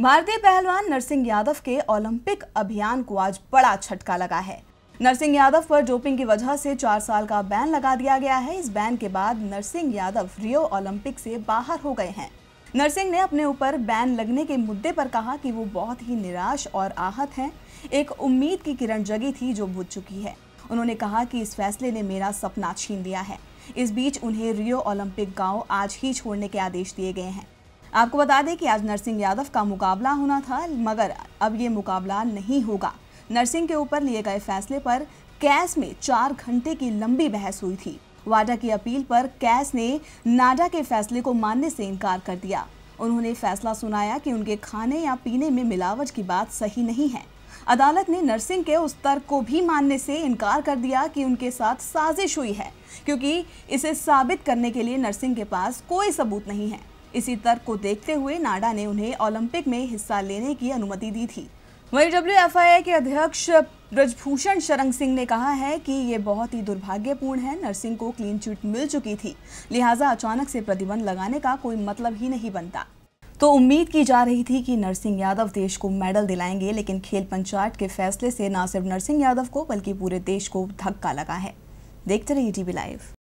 भारतीय पहलवान नरसिंह यादव के ओलंपिक अभियान को आज बड़ा छटका लगा है नरसिंह यादव पर डोपिंग की वजह से चार साल का बैन लगा दिया गया है इस बैन के बाद नरसिंह यादव रियो ओलंपिक से बाहर हो गए हैं नरसिंह ने अपने ऊपर बैन लगने के मुद्दे पर कहा कि वो बहुत ही निराश और आहत हैं एक उम्मीद की किरण जगी थी जो बुझ चुकी है उन्होंने कहा कि इस फैसले ने मेरा सपना छीन लिया है इस बीच उन्हें रियो ओलंपिक गांव आज ही छोड़ने के आदेश दिए गए हैं आपको बता दें कि आज नरसिंह यादव का मुकाबला होना था मगर अब ये मुकाबला नहीं होगा नरसिंह के ऊपर लिए गए फैसले पर कैस में चार घंटे की लंबी बहस हुई थी वाडा की अपील पर कैस ने नाडा के फैसले को मानने से इनकार कर दिया उन्होंने फैसला सुनाया कि उनके खाने या पीने में मिलावट की बात सही नहीं है अदालत ने नर्सिंग के उस तर्क को भी मानने से इनकार कर दिया कि उनके साथ साजिश हुई है क्योंकि इसे साबित करने के लिए नर्सिंग के पास कोई सबूत नहीं है इसी तर्क को देखते हुए नाडा ने उन्हें ओलंपिक में हिस्सा लेने की अनुमति दी थी वहीं डब्ल्यू के अध्यक्ष ब्रजभूषण शरण सिंह ने कहा है कि ये बहुत ही दुर्भाग्यपूर्ण है नर्सिंग को क्लीन चिट मिल चुकी थी लिहाजा अचानक से प्रतिबंध लगाने का कोई मतलब ही नहीं बनता तो उम्मीद की जा रही थी कि नरसिंह यादव देश को मेडल दिलाएंगे लेकिन खेल पंचायत के फैसले से न सिर्फ नरसिंह यादव को बल्कि पूरे देश को धक्का लगा है देखते रहिए टीवी लाइव